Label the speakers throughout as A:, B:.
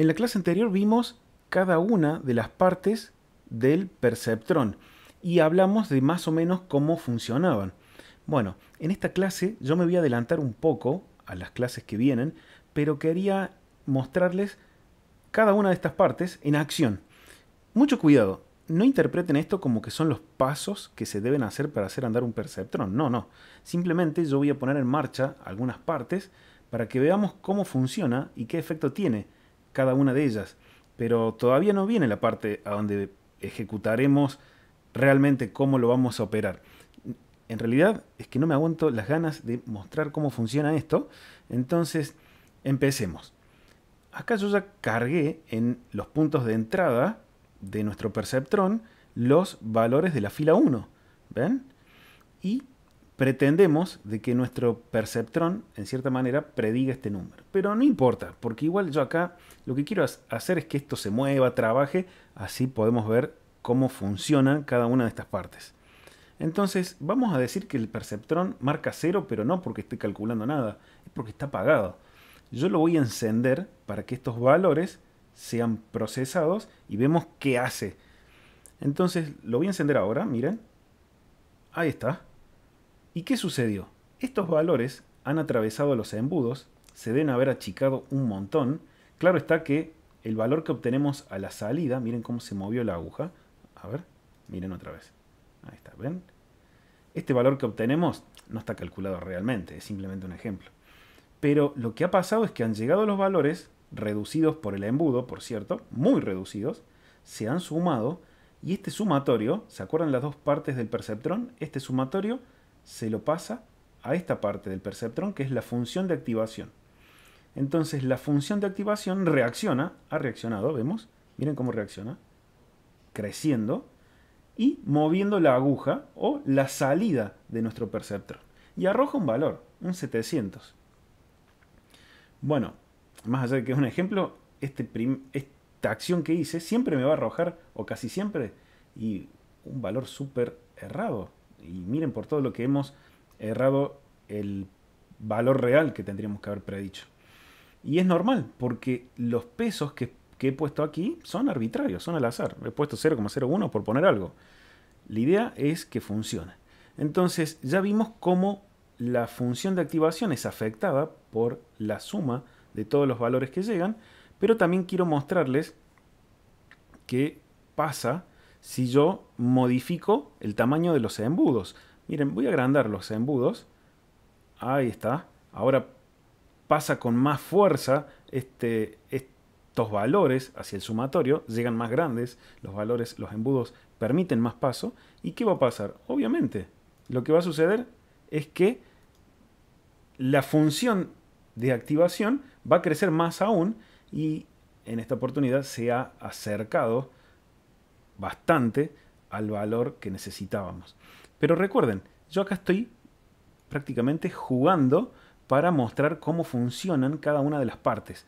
A: En la clase anterior vimos cada una de las partes del perceptrón y hablamos de más o menos cómo funcionaban. Bueno, en esta clase yo me voy a adelantar un poco a las clases que vienen, pero quería mostrarles cada una de estas partes en acción. Mucho cuidado, no interpreten esto como que son los pasos que se deben hacer para hacer andar un perceptrón. No, no. Simplemente yo voy a poner en marcha algunas partes para que veamos cómo funciona y qué efecto tiene cada una de ellas, pero todavía no viene la parte a donde ejecutaremos realmente cómo lo vamos a operar. En realidad es que no me aguanto las ganas de mostrar cómo funciona esto, entonces empecemos. Acá yo ya cargué en los puntos de entrada de nuestro perceptrón los valores de la fila 1, ¿ven? Y pretendemos de que nuestro perceptrón, en cierta manera, prediga este número. Pero no importa, porque igual yo acá lo que quiero hacer es que esto se mueva, trabaje, así podemos ver cómo funciona cada una de estas partes. Entonces, vamos a decir que el perceptrón marca cero, pero no porque esté calculando nada, es porque está apagado. Yo lo voy a encender para que estos valores sean procesados y vemos qué hace. Entonces, lo voy a encender ahora, miren. Ahí está. ¿Y qué sucedió? Estos valores han atravesado los embudos, se deben haber achicado un montón. Claro está que el valor que obtenemos a la salida, miren cómo se movió la aguja. A ver, miren otra vez. Ahí está, ¿ven? Este valor que obtenemos no está calculado realmente, es simplemente un ejemplo. Pero lo que ha pasado es que han llegado los valores, reducidos por el embudo, por cierto, muy reducidos, se han sumado y este sumatorio, ¿se acuerdan las dos partes del perceptrón? Este sumatorio se lo pasa a esta parte del perceptrón que es la función de activación. Entonces la función de activación reacciona, ha reaccionado, vemos, miren cómo reacciona, creciendo y moviendo la aguja o la salida de nuestro perceptrón. Y arroja un valor, un 700. Bueno, más allá de que es un ejemplo, este esta acción que hice siempre me va a arrojar, o casi siempre, y un valor súper errado y miren por todo lo que hemos errado el valor real que tendríamos que haber predicho. Y es normal, porque los pesos que, he puesto aquí son arbitrarios, son al azar. He puesto 0,01 por poner algo. La idea es que funcione. Entonces ya vimos cómo la función de activación es afectada por la suma de todos los valores que llegan, pero también quiero mostrarles qué pasa si yo modifico el tamaño de los embudos. Miren, voy a agrandar los embudos. Ahí está. Ahora pasa con más fuerza este, estos valores hacia el sumatorio. Llegan más grandes los valores, los embudos permiten más paso. ¿Y qué va a pasar? Obviamente, lo que va a suceder es que la función de activación va a crecer más aún y en esta oportunidad se ha acercado bastante al valor que necesitábamos. Pero recuerden, yo acá estoy prácticamente jugando para mostrar cómo funcionan cada una de las partes.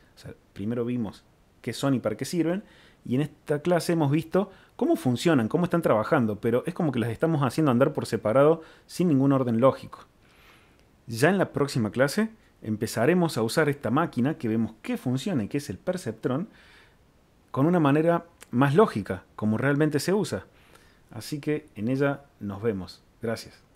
A: primero vimos qué son y para qué sirven, y en esta clase hemos visto cómo funcionan, cómo están trabajando, pero es como que las estamos haciendo andar por separado sin ningún orden lógico. Ya en la próxima clase empezaremos a usar esta máquina que vemos que funciona y que es el perceptrón con una manera más lógica, como realmente se usa. Así que en ella nos vemos. Gracias.